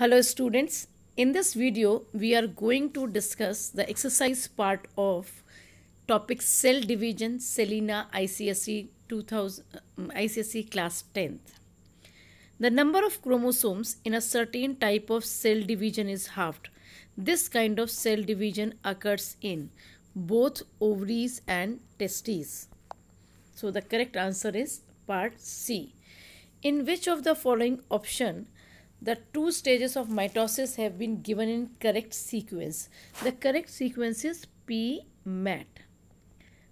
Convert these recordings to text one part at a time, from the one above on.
Hello students, in this video we are going to discuss the exercise part of topic cell division Selena ICSE 2000 um, ICSE class 10th. The number of chromosomes in a certain type of cell division is halved. This kind of cell division occurs in both ovaries and testes. So the correct answer is part C. In which of the following option the two stages of mitosis have been given in correct sequence. The correct sequence is P mat.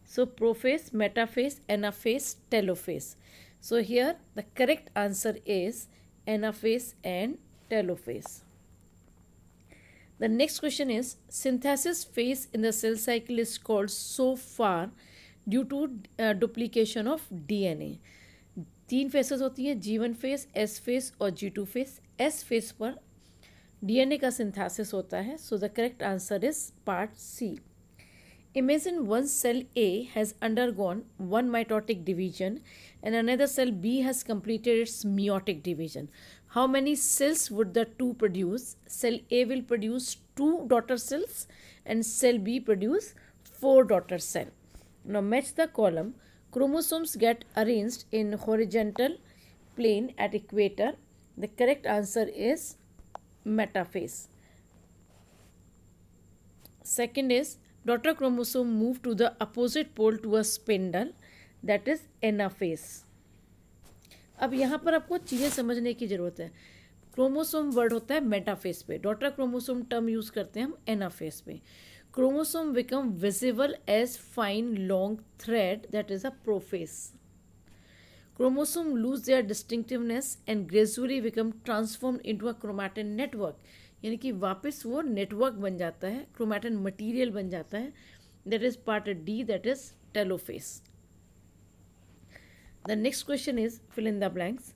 So prophase, metaphase, anaphase, telophase. So here the correct answer is anaphase and telophase. The next question is synthesis phase in the cell cycle is called so far due to uh, duplication of DNA. तीन phases होती हैं G1 phase S phase और G2 phase S phase पर DNA का synthesis होता है so the correct answer is part C imagine one cell A has undergone one mitotic division and another cell B has completed its meiotic division how many cells would the two produce cell A will produce two daughter cells and cell B produce four daughter cell no match the column chromosomes get arranged in horizontal plane at equator The correct answer is metaphase. Second is daughter chromosome move to the opposite pole to a spindle that is anaphase. अब यहाँ पर आपको चीज़ें समझने की ज़रूरत है chromosome word होता है मेटाफेस पे डॉटर क्रोमोसोम टर्म यूज़ करते हैं हम एनाफेस पे chromosome become visible as fine long thread that is a prophase chromosome lose their distinctiveness and gradually become transformed into a chromatin network यानी कि वापस वो नेटवर्क बन जाता है क्रोमैटिन मटेरियल बन जाता है that is part D that is telophase the next question is fill in the blanks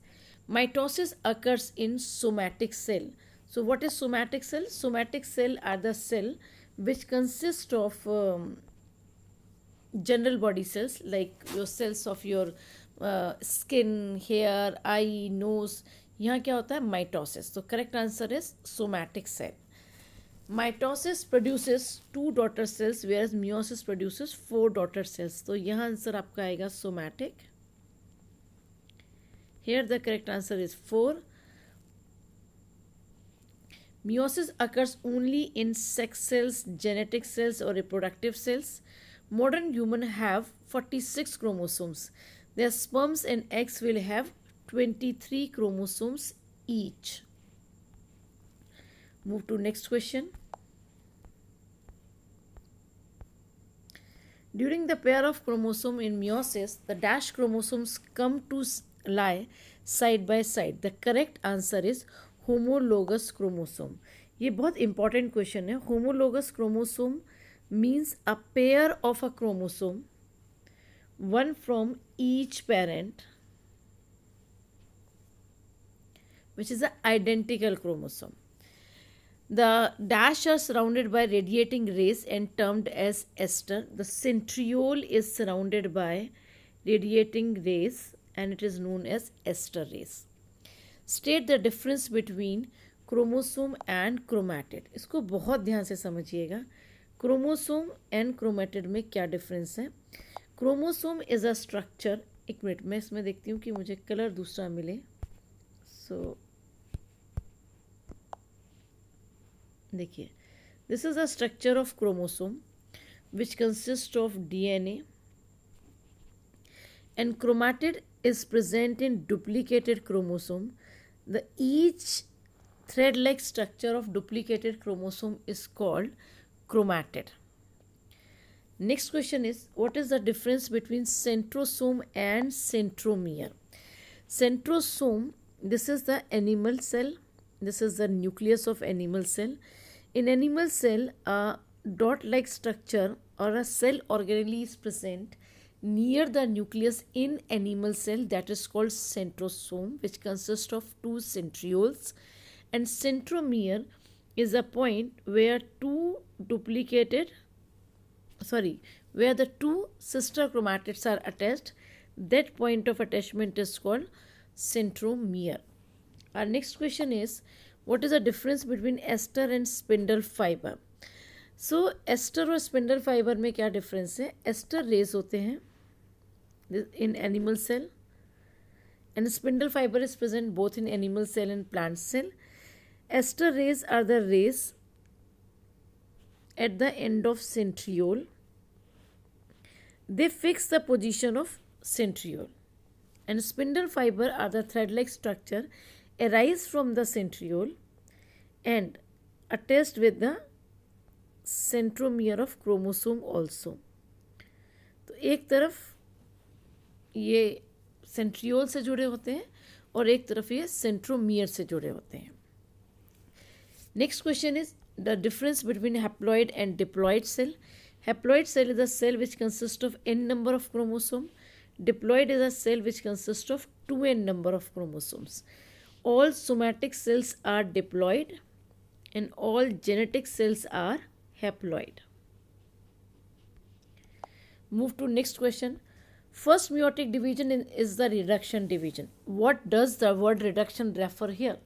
mitosis occurs in somatic cell so what is somatic cell somatic cell are the cell which consist of general body cells like your cells of your skin hair eye nose यहाँ क्या होता है mitosis तो correct answer is somatic cell mitosis produces two daughter cells where is meiosis produces four daughter cells तो यहाँ answer आपका आएगा somatic here the correct answer is four meiosis occurs only in sex cells genetic cells और reproductive cells modern human have forty six chromosomes Their sperms and eggs will have 23 chromosomes each. Move to next question. During the pair of chromosome in meiosis, the dash chromosomes come to lie side by side. The correct answer is homologous chromosome. a very important question Homologous chromosome means a pair of a chromosome one from each parent which is an identical chromosome. The dash are surrounded by radiating rays and termed as ester. The centriole is surrounded by radiating rays and it is known as ester rays. State the difference between chromosome and chromatid इसको बहुत ध्यान से समझिएगा chromosome and chromatid में क्या difference है chromosome is a structure एक मिनट मैं इसमें देखती हूँ कि मुझे कलर दूसरा मिले सो देखिए this is a structure of chromosome which consist of D N A and chromatid is present in duplicated chromosome the each thread like structure of duplicated chromosome is called chromatid Next question is what is the difference between centrosome and centromere? Centrosome, this is the animal cell. This is the nucleus of animal cell. In animal cell, a dot-like structure or a cell organelle is present near the nucleus in animal cell that is called centrosome which consists of two centrioles and centromere is a point where two duplicated sorry where the two sister chromatids are attached that point of attachment is called centromere our next question is what is the difference between ester and spindle fiber so so, aster और spindle fibre में क्या difference है aster rays होते हैं in animal cell and spindle fibre is present both in animal cell and plant cell aster rays are the rays at the end of centriole They fix the position of centriole. And spindle fiber are the thread-like structure arise from the centriole and attached with the centromere of chromosome also तो एक तरफ ये centriole से जुड़े होते हैं और एक तरफ ये सेंट्रोमियर से जुड़े होते हैं next question is the difference between haploid and diploid cell Haploid cell is a cell which consists of n number of chromosomes. Diploid is a cell which consists of 2n number of chromosomes. All somatic cells are diploid and all genetic cells are haploid. Move to next question. First meiotic division is the reduction division. What does the word reduction refer here?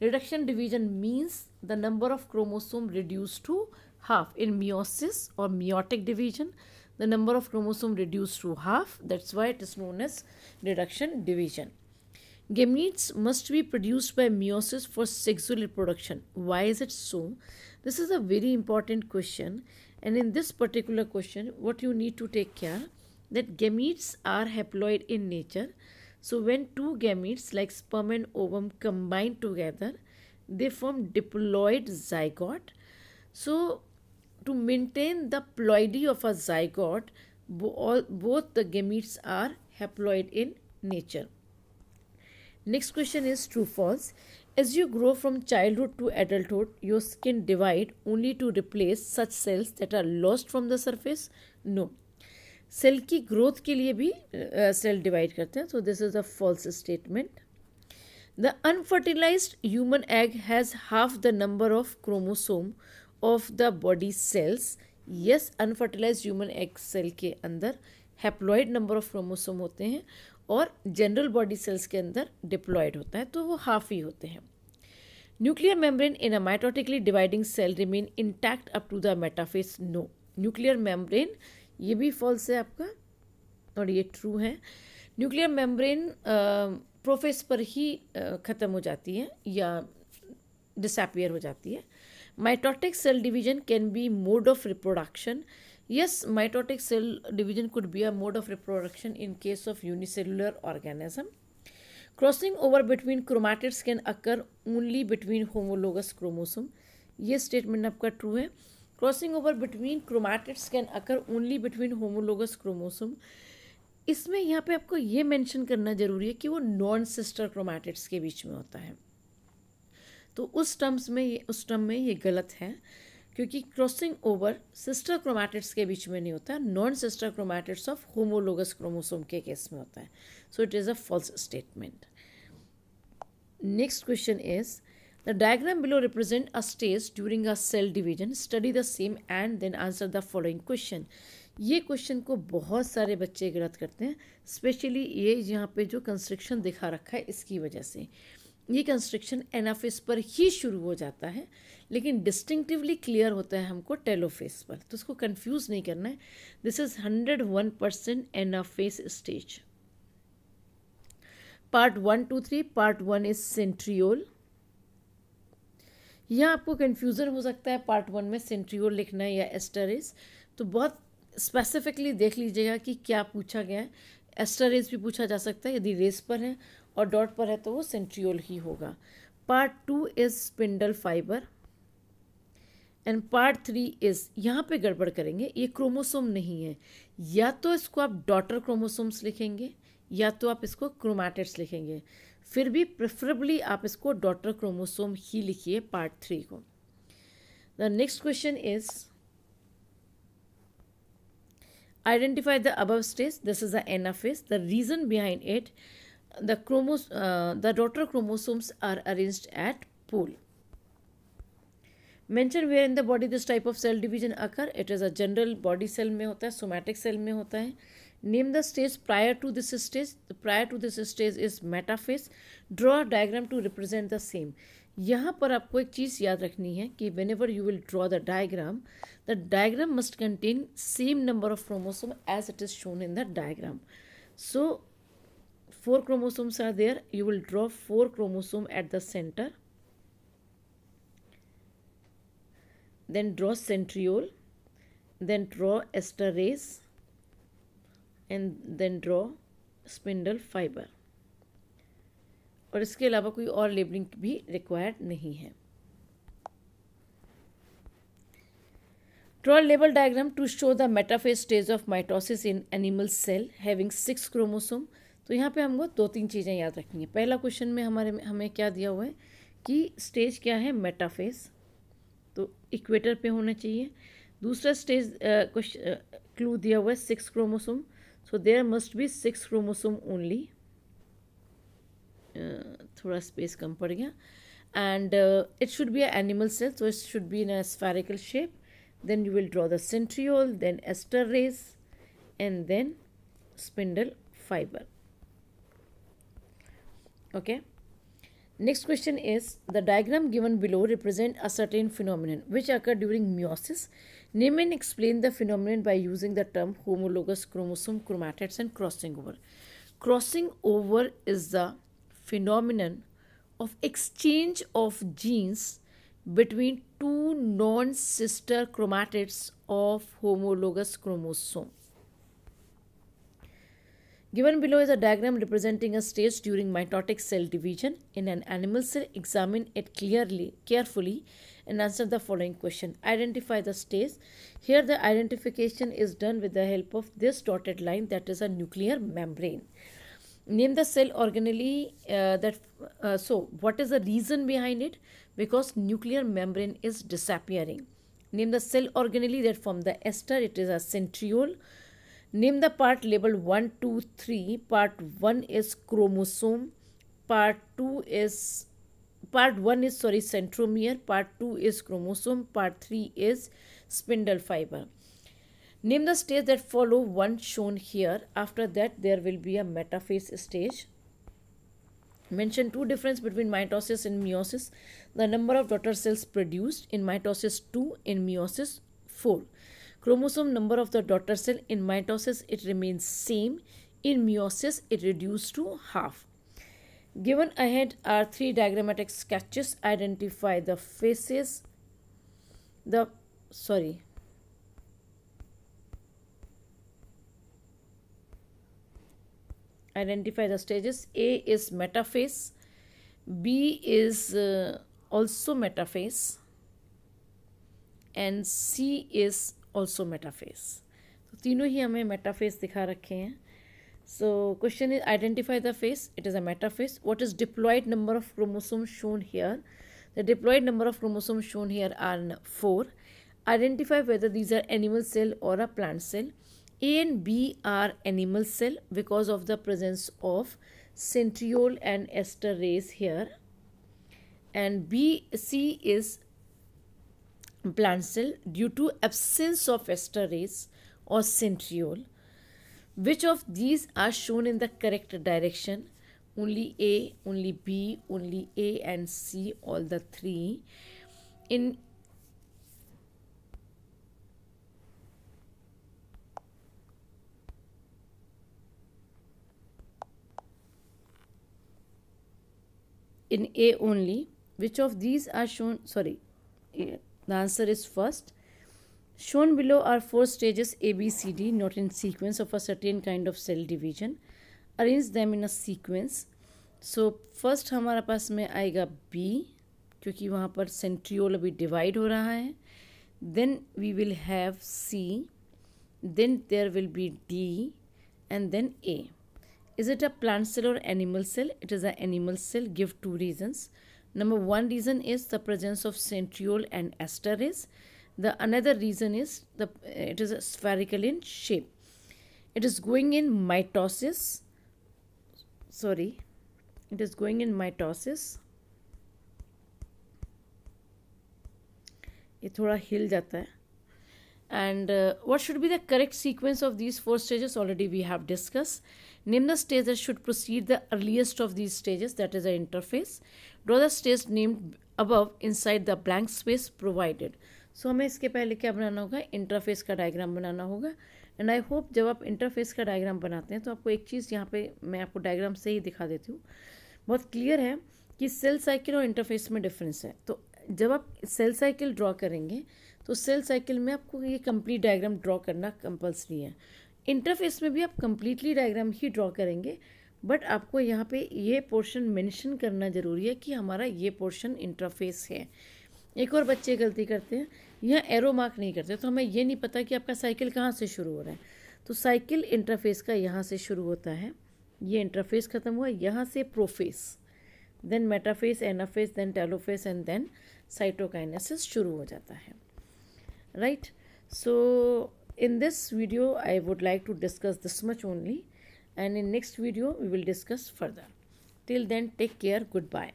Reduction division means the number of chromosomes reduced to half. In meiosis or meiotic division, the number of chromosome reduced to half. That's why it is known as reduction division. Gametes must be produced by meiosis for sexual reproduction. Why is it so? This is a very important question. And in this particular question, what you need to take care that gametes are haploid in nature. So when two gametes like sperm and ovum combine together, they form diploid zygote. So to maintain the ploidy of a zygote, bo all, both the gametes are haploid in nature. Next question is true false. As you grow from childhood to adulthood, your skin divide only to replace such cells that are lost from the surface? No. Cell की growth के लिए भी cell uh, divide करते हैं so this is a false statement the unfertilised human egg has half the number of chromosome of the body cells yes unfertilise human egg cell के अंदर haploid number of chromosome होते हैं और general body sales के अंदर diploid होता है तो वो हाफ ही होते हैं nuclear membrane in a mitotically dividing cell remain intact up to the metaphase no nuclear membrane ये भी फॉल्स है आपका और ये ट्रू है न्यूक्लियर मेम्ब्रेन प्रोफेस पर ही ख़त्म हो जाती है या डिसपियर हो जाती है mitotic cell division can be mode of reproduction yes mitotic cell division could be a mode of reproduction in case of unicellular organism crossing over between chromatids can occur only between homologous chromosome ये statement आपका true है crossing over between chromatids can occur only between homologous chromosome इसमें यहाँ पे आपको ये mention करना जरूरी है कि वो नॉन सिस्टर क्रोमैटिड्स के बीच में होता है तो उस टर्म्स में ये उस टर्म में ये गलत है क्योंकि क्रॉसिंग ओवर सिस्टर क्रोमैटिड्स के बीच में नहीं होता non sister chromatids of homologous chromosome के केस में होता है so it is a false statement next question is the diagram below represent a stage during a cell division study the same and then answer the following question ये question को बहुत सारे बच्चे गलत करते हैं स्पेशली ये यहाँ पे जो कंस्ट्रक्शन दिखा रखा है इसकी वजह से ये कंस्ट्रक्शन एनाफेस पर ही शुरू हो जाता है लेकिन डिस्टिंक्टिवली क्लियर होता है हमको टेलोफेस पर तो इसको कंफ्यूज नहीं करना है this is hundred one percent anaphase stage part one two three part one is centriole यह आपको कन्फ्यूज़न हो सकता है पार्ट वन में सेंट्रियोल लिखना है या एस्टरेज तो बहुत स्पेसिफिकली देख लीजिएगा कि क्या पूछा गया है एस्टरेज भी पूछा जा सकता है यदि रेस पर है और डॉट पर है तो वो सेंट्रियोल ही होगा part two is spindle fibre and part three is यहाँ पे गड़बड़ करेंगे ये क्रोमोसोम नहीं है या तो इसको आप डॉटर क्रोमोसोम्स लिखेंगे या तो आप इसको क्रोमैटिट्स लिखेंगे फिर भी प्रेफरेबली आप इसको डॉटर क्रोमोसोम ही लिखिए पार्ट थ्री को the next question is identify the above stage this is the anaphase the reason behind it the, chromos uh, the daughter chromosomes are arranged at pole. Mention where in the body this type of cell division occur it is a general body cell में होता है somatic cell में होता है name the stage prior to this stage prior to this stage is metaphase draw diagram to represent the same यहाँ पर आपको एक चीज़ याद रखनी है कि whenever you will draw the diagram the diagram must contain same number of chromosome as it is shown in the diagram so four chromosomes are there you will draw four chromosome at the center then draw centriole then draw ester rays and then draw spindle fiber. Or और इसके अलावा कोई और labelling भी required नहीं है Draw a label diagram to show the metaphase stage of mitosis in animal cell having six chromosome तो यहाँ पे हमको दो तीन चीज़ें याद रखनी है पहला क्वेश्चन में हमारे हमें क्या दिया हुआ है कि स्टेज क्या है मेटाफेस तो इक्वेटर पे होना चाहिए दूसरा स्टेज क्वेश्चन क्लू दिया हुआ है six chromosome so there must be six chromosome only थोड़ा स्पेस कम पड़ गया and it should be animal cell so it should be in be in a spherical shape then you will draw the centriole then ester rays and then spindle fiber okay next question is the diagram given below represent a certain phenomenon which occurred during meiosis Neiman explained the phenomenon by using the term homologous chromosome chromatids and crossing over crossing over is the phenomenon of exchange of genes between two non-sister chromatids of homologous chromosome Given below is a diagram representing a stage during mitotic cell division in an animal cell. Examine it clearly, carefully and answer the following question. Identify the stage. Here the identification is done with the help of this dotted line that is a nuclear membrane. Name the cell organelle uh, that uh, so what is the reason behind it? Because nuclear membrane is disappearing. Name the cell organelle that from the ester. It is a centriole Name the part label 1, 2, 3. Part 1 is chromosome. Part 2 is part 1 is sorry centromere. Part 2 is chromosome. Part 3 is spindle fiber. Name the stage that follow one shown here. After that there will be a metaphase stage. Mention two difference between mitosis and meiosis. The number of daughter cells produced in mitosis 2 in meiosis 4. Chromosome number of the daughter cell in mitosis it remains same. In meiosis it reduced to half. Given ahead are three diagrammatic sketches. Identify the faces, the sorry. Identify the stages. A is metaphase. B is uh, also metaphase. And C is also metaphase तो तीनों ही हमें metaphase दिखा रखे हैं so question is identify the phase it is a metaphase what is diploid number of chromosome shown here the diploid number of chromosome shown here are four identify whether these are animal cell और a plant cell A and B are animal cell because of the presence of centriole and aster rays here and B C is plant cell due to absence of esterase or centriole. Which of these are shown in the correct direction? Only A, only B, only A and C, all the three. In in A only, which of these are shown, sorry, the answer is first. Shown below are four stages ABCD, not in sequence of a certain kind of cell division. Arrange them in a sequence. So first हमारे पास में आएगा B, क्योंकि वहाँ पर centriole अभी divide हो रहा Then we will have C, then there will be D, and then A. Is it a plant cell or animal cell? It is an animal cell. Give two reasons. Number one reason is the presence of centriole and asteris The another reason is the it is spherical in shape. It is going in mitosis. Sorry, it is going in mitosis. ये थोड़ा हिल जाता है and uh, what should be the correct sequence of these four stages already we have discussed name nimna stages should proceed the earliest of these stages that is the interface draw the stage named above inside the blank space provided so, hame iske pehle kya banana hoga interface ka diagram banana hoga and I hope जब आप interface का diagram बनाते हैं तो आपको एक चीज़ यहाँ पे मैं आपको डायग्राम से ही दिखा देती हूँ बहुत क्लियर है कि सेल साइकिल और इंटरफेस में डिफरेंस है तो जब आप सेल साइकिल ड्रॉ करेंगे तो सेल साइकिल में आपको ये कंप्लीट डायग्राम ड्रॉ करना कंपलसरी है इंटरफेस में भी आप कंप्लीटली डायग्राम ही ड्रॉ करेंगे बट आपको यहाँ पे ये पोर्शन मेंशन करना ज़रूरी है कि हमारा ये पोर्शन इंटरफेस है एक और बच्चे गलती करते हैं यहाँ एरो मार्क नहीं करते तो हमें ये नहीं पता कि आपका साइकिल कहाँ से शुरू हो रहा है तो साइकिल इंटरफेस का यहाँ से शुरू होता है ये इंटरफेस ख़त्म हुआ यहाँ से prophase then metaphase anaphase then telophase and then cytokinesis शुरू हो जाता है right so in this video i would like to discuss this much only and in next video we will discuss further till then take care goodbye